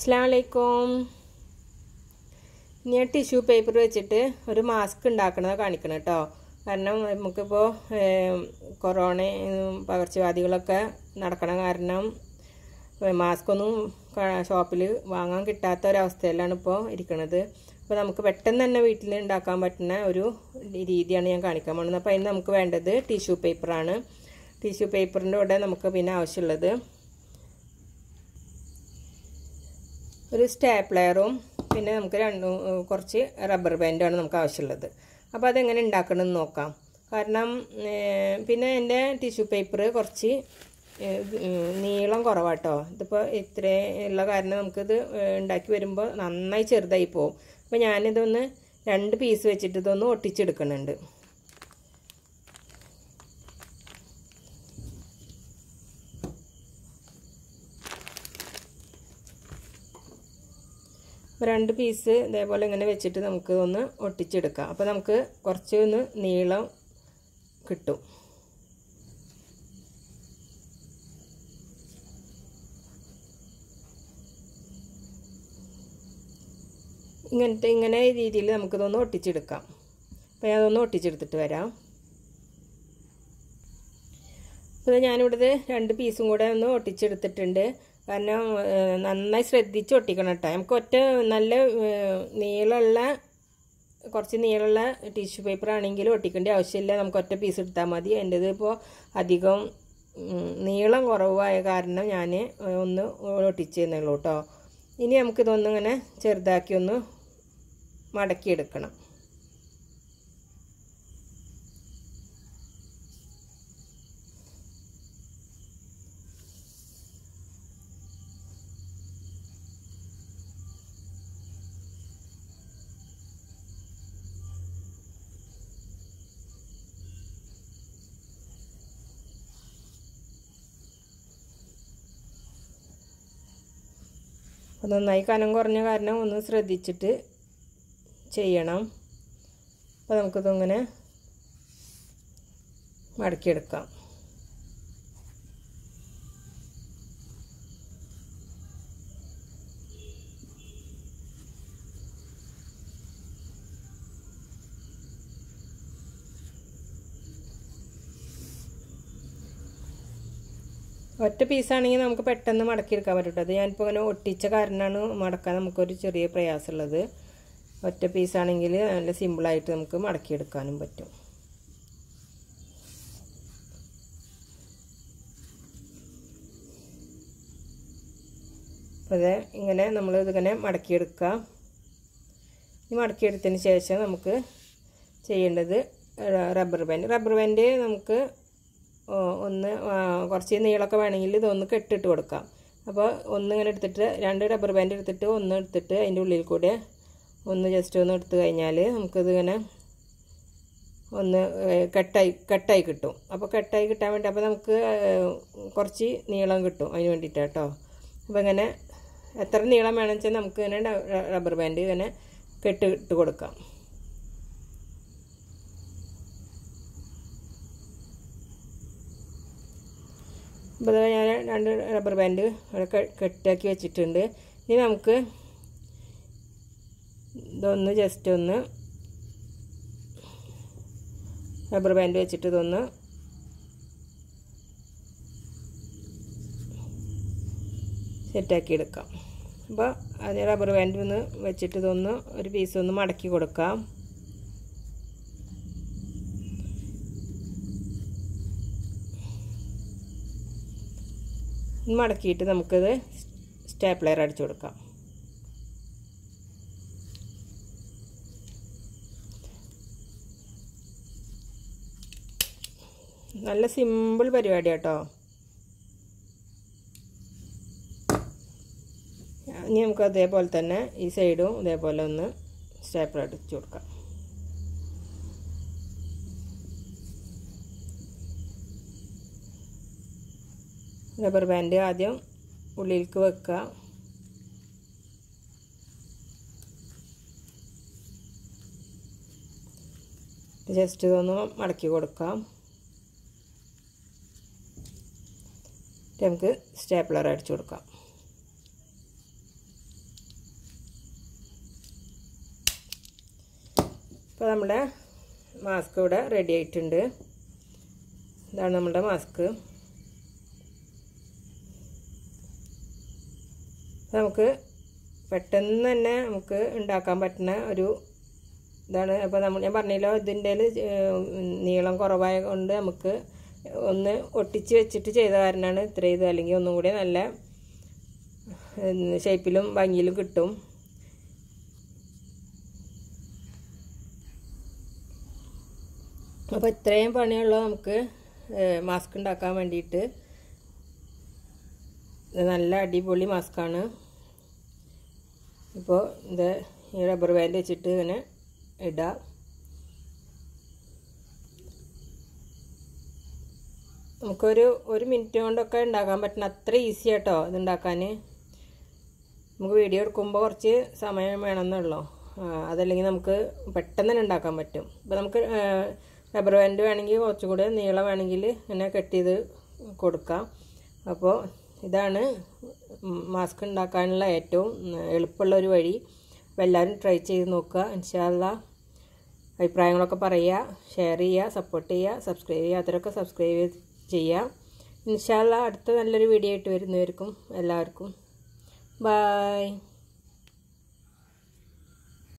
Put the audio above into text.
അസ്ലാമലൈക്കും ഞാൻ tissue paper വെച്ചിട്ട് ഒരു മാസ്ക് ഉണ്ടാക്കണത് കാണിക്കണം കേട്ടോ കാരണം നമുക്കിപ്പോൾ കൊറോണ പകർച്ചവ്യാധികളൊക്കെ നടക്കണ കാരണം മാസ്കൊന്നും ഷോപ്പിൽ വാങ്ങാൻ കിട്ടാത്ത ഒരവസ്ഥയിലാണ് ഇപ്പോൾ ഇരിക്കുന്നത് അപ്പോൾ നമുക്ക് പെട്ടെന്ന് തന്നെ വീട്ടിൽ ഉണ്ടാക്കാൻ പറ്റുന്ന ഒരു രീതിയാണ് ഞാൻ കാണിക്കാൻ പോകുന്നത് അപ്പോൾ അതിന് നമുക്ക് വേണ്ടത് ടിഷ്യൂ പേപ്പറാണ് ടിഷ്യൂ പേപ്പറിൻ്റെ കൂടെ നമുക്ക് പിന്നെ ആവശ്യമുള്ളത് ഒരു സ്റ്റാപ്ലെയറും പിന്നെ നമുക്ക് രണ്ട് കുറച്ച് റബ്ബർ ബാൻഡുമാണ് നമുക്ക് ആവശ്യമുള്ളത് അപ്പോൾ അതെങ്ങനെ ഉണ്ടാക്കണമെന്ന് നോക്കാം കാരണം പിന്നെ എൻ്റെ ടിഷ്യൂ പേപ്പർ കുറച്ച് നീളം കുറവാട്ടോ ഇതിപ്പോൾ ഇത്രയും ഉള്ള കാരണം നമുക്കിത് ഉണ്ടാക്കി വരുമ്പോൾ നന്നായി ചെറുതായി പോവും അപ്പോൾ ഞാനിതൊന്ന് രണ്ട് പീസ് വെച്ചിട്ട് ഇതൊന്ന് ഒട്ടിച്ചെടുക്കുന്നുണ്ട് രണ്ട് പീസ് ഇതേപോലെ ഇങ്ങനെ വെച്ചിട്ട് നമുക്ക് ഒന്ന് ഒട്ടിച്ചെടുക്കാം അപ്പോൾ നമുക്ക് കുറച്ച് ഒന്ന് നീളം കിട്ടും ഇങ്ങനത്തെ ഇങ്ങനെ രീതിയിൽ നമുക്കിതൊന്ന് ഒട്ടിച്ചെടുക്കാം അപ്പോൾ ഞാൻ അതൊന്ന് ഒട്ടിച്ചെടുത്തിട്ട് വരാം അപ്പോൾ ഞാനിവിടുത്തെ രണ്ട് പീസും കൂടെ ഒന്ന് ഒട്ടിച്ചെടുത്തിട്ടുണ്ട് കാരണം നന്നായി ശ്രദ്ധിച്ച് ഒട്ടിക്കണം കേട്ടോ നമുക്ക് ഒറ്റ നല്ല നീളമുള്ള കുറച്ച് നീളമുള്ള ടിഷ്യൂ പേപ്പർ ആണെങ്കിലും ഒട്ടിക്കേണ്ട ആവശ്യമില്ല നമുക്ക് ഒറ്റ പീസ് എടുത്താൽ മതി എൻ്റേത് ഇപ്പോൾ അധികം നീളം കുറവായ കാരണം ഞാൻ ഒന്ന് ഒട്ടിച്ചേന്നുള്ളൂ കേട്ടോ ഇനി നമുക്കിതൊന്നിങ്ങനെ ചെറുതാക്കി ഒന്ന് മടക്കിയെടുക്കണം നന്നായി കനം കുറഞ്ഞ കാരണം ഒന്ന് ശ്രദ്ധിച്ചിട്ട് ചെയ്യണം അപ്പോൾ നമുക്കിതങ്ങനെ മടക്കിയെടുക്കാം ഒറ്റ പീസാണെങ്കിൽ നമുക്ക് പെട്ടെന്ന് മടക്കിയെടുക്കാൻ പറ്റും അത് ഞാനിപ്പോൾ ഇങ്ങനെ ഒട്ടിച്ച കാരണമാണ് മടക്കാൻ നമുക്കൊരു ചെറിയ പ്രയാസമുള്ളത് ഒറ്റ പീസാണെങ്കിൽ നല്ല സിമ്പിളായിട്ട് നമുക്ക് മടക്കിയെടുക്കാനും പറ്റും അതെ ഇങ്ങനെ നമ്മൾ ഇതിങ്ങനെ മടക്കിയെടുക്കാം ഈ മടക്കിയെടുത്തതിന് ശേഷം നമുക്ക് ചെയ്യേണ്ടത് റബ്ബർ ബാൻഡ് റബ്ബർ ബാൻഡ് നമുക്ക് ഒന്ന് കുറച്ച് നീളമൊക്കെ വേണമെങ്കിൽ ഇതൊന്ന് കെട്ടിട്ട് കൊടുക്കാം അപ്പോൾ ഒന്നിങ്ങനെ എടുത്തിട്ട് രണ്ട് റബ്ബർ ബാൻഡ് എടുത്തിട്ട് ഒന്ന് എടുത്തിട്ട് അതിൻ്റെ ഉള്ളിൽ കൂടെ ഒന്ന് ജസ്റ്റ് ഒന്ന് എടുത്തു കഴിഞ്ഞാൽ നമുക്കിതിങ്ങനെ ഒന്ന് കെട്ടായി കെട്ടായി കിട്ടും അപ്പോൾ കെട്ടായി കിട്ടാൻ വേണ്ടി അപ്പോൾ നമുക്ക് കുറച്ച് നീളം കിട്ടും അതിന് വേണ്ടിയിട്ട് കേട്ടോ അപ്പോൾ ഇങ്ങനെ എത്ര നീളം വേണമെന്ന് വെച്ചാൽ നമുക്ക് ഇങ്ങനെ റബ്ബർ ബാൻഡ് ഇങ്ങനെ കെട്ടിട്ട് കൊടുക്കാം അപ്പോൾ ഞാൻ രണ്ട് റബ്ബർ ബാൻഡ് അവിടെ കെട്ടാക്കി വെച്ചിട്ടുണ്ട് ഇനി നമുക്ക് ഇതൊന്ന് ജസ്റ്റ് ഒന്ന് റബ്ബർ ബാൻഡ് വെച്ചിട്ട് ഇതൊന്ന് സെറ്റാക്കി എടുക്കാം അപ്പോൾ അതിന് റബ്ബർ ബാൻഡ് ഒന്ന് വെച്ചിട്ട് ഇതൊന്ന് ഒരു പീസ് ഒന്ന് മടക്കി കൊടുക്കാം മടക്കിയിട്ട് നമുക്കത് സ്റ്റേപ്ലെയർ അടിച്ചു കൊടുക്കാം നല്ല സിമ്പിൾ പരിപാടി കേട്ടോ ഇനി നമുക്ക് അതേപോലെ തന്നെ ഈ സൈഡും ഇതേപോലെ ഒന്ന് സ്റ്റേപ്പിൾ അടിച്ചു കൊടുക്കാം റബ്ബർ ബാൻഡ് ആദ്യം ഉള്ളിലേക്ക് വെക്കുക ജസ്റ്റ് ഇതൊന്ന് മടക്കി കൊടുക്കാം നമുക്ക് സ്റ്റേപ്ലർ അടിച്ചു കൊടുക്കാം ഇപ്പോൾ നമ്മുടെ മാസ്ക് ഇവിടെ റെഡി ആയിട്ടുണ്ട് ഇതാണ് നമ്മുടെ മാസ്ക് നമുക്ക് പെട്ടെന്ന് തന്നെ നമുക്ക് ഉണ്ടാക്കാൻ പറ്റുന്ന ഒരു ഇതാണ് അപ്പോൾ നമ്മൾ ഞാൻ പറഞ്ഞല്ലോ ഇതിൻ്റെ നീളം കുറവായ കൊണ്ട് നമുക്ക് ഒന്ന് ഒട്ടിച്ച് വെച്ചിട്ട് ചെയ്ത കാരണമാണ് ഇത്ര ഇത് അല്ലെങ്കിൽ ഒന്നും കൂടി നല്ല ഷേപ്പിലും ഭംഗിയിലും കിട്ടും അപ്പോൾ ഇത്രയും പണിയുള്ള നമുക്ക് മാസ്ക് ഉണ്ടാക്കാൻ വേണ്ടിയിട്ട് നല്ല അടിപൊളി മാസ്കാണ് ഇപ്പോൾ ഇത് ഈ റബ്ബർ ബാൻഡ് വെച്ചിട്ട് ഇങ്ങനെ ഇടാം നമുക്കൊരു ഒരു മിനിറ്റ് കൊണ്ടൊക്കെ ഉണ്ടാക്കാൻ പറ്റണം അത്ര ഈസി ആട്ടോ ഇതുണ്ടാക്കാൻ നമുക്ക് വീഡിയോ എടുക്കുമ്പോൾ കുറച്ച് സമയം വേണമെന്നുള്ളൂ അതല്ലെങ്കിൽ നമുക്ക് പെട്ടെന്ന് തന്നെ ഉണ്ടാക്കാൻ പറ്റും ഇപ്പോൾ നമുക്ക് റബ്ബർ ബാൻഡ് വേണമെങ്കിൽ കുറച്ചുകൂടി നീളം വേണമെങ്കിൽ ഇങ്ങനെ കെട്ടിയത് കൊടുക്കാം അപ്പോൾ ഇതാണ് മാസ്ക് ഉണ്ടാക്കാനുള്ള ഏറ്റവും എളുപ്പമുള്ള ഒരു വഴി അപ്പോൾ എല്ലാവരും ട്രൈ ചെയ്ത് നോക്കുക ഇൻഷാല്ല അഭിപ്രായങ്ങളൊക്കെ പറയുക ഷെയർ ചെയ്യുക സപ്പോർട്ട് ചെയ്യുക സബ്സ്ക്രൈബ് ചെയ്യുക അതിലൊക്കെ സബ്സ്ക്രൈബ് ചെയ്യുക ഇൻഷാല്ല അടുത്ത നല്ലൊരു വീഡിയോ ആയിട്ട് വരുന്നവർക്കും എല്ലാവർക്കും ബായ്